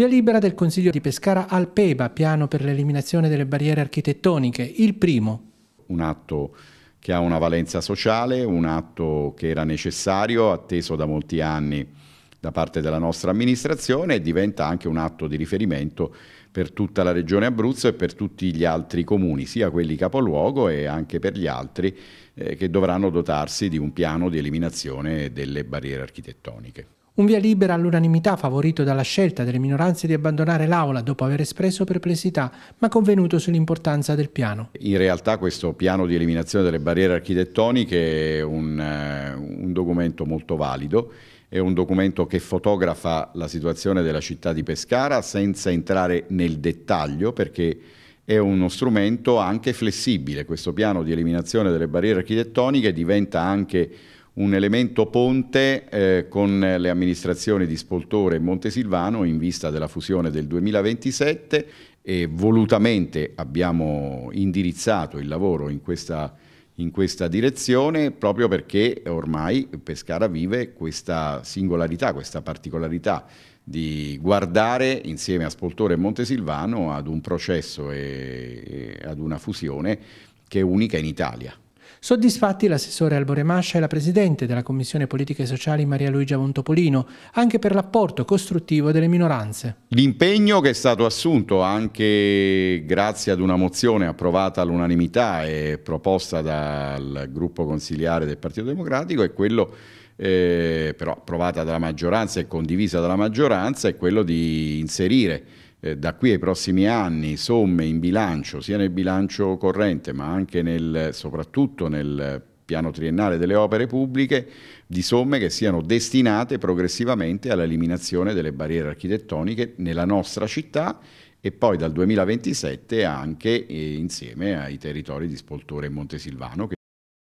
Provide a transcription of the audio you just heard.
Via libera del Consiglio di Pescara al PEBA, piano per l'eliminazione delle barriere architettoniche, il primo. Un atto che ha una valenza sociale, un atto che era necessario, atteso da molti anni da parte della nostra amministrazione e diventa anche un atto di riferimento per tutta la regione Abruzzo e per tutti gli altri comuni, sia quelli capoluogo e anche per gli altri eh, che dovranno dotarsi di un piano di eliminazione delle barriere architettoniche. Un via libera all'unanimità favorito dalla scelta delle minoranze di abbandonare l'Aula dopo aver espresso perplessità, ma convenuto sull'importanza del piano. In realtà questo piano di eliminazione delle barriere architettoniche è un, eh, un documento molto valido, è un documento che fotografa la situazione della città di Pescara senza entrare nel dettaglio perché è uno strumento anche flessibile. Questo piano di eliminazione delle barriere architettoniche diventa anche un elemento ponte eh, con le amministrazioni di Spoltore e Montesilvano in vista della fusione del 2027 e volutamente abbiamo indirizzato il lavoro in questa, in questa direzione proprio perché ormai Pescara vive questa singolarità, questa particolarità di guardare insieme a Spoltore e Montesilvano ad un processo e, e ad una fusione che è unica in Italia. Soddisfatti l'assessore Albore Mascia e la presidente della Commissione Politiche Sociali Maria Luigia Montopolino, anche per l'apporto costruttivo delle minoranze. L'impegno che è stato assunto anche grazie ad una mozione approvata all'unanimità e proposta dal gruppo consiliare del Partito Democratico è quello eh, però approvata dalla maggioranza e condivisa dalla maggioranza è quello di inserire eh, da qui ai prossimi anni somme in bilancio, sia nel bilancio corrente ma anche nel, soprattutto nel piano triennale delle opere pubbliche, di somme che siano destinate progressivamente all'eliminazione delle barriere architettoniche nella nostra città e poi dal 2027 anche eh, insieme ai territori di Spoltore e Montesilvano.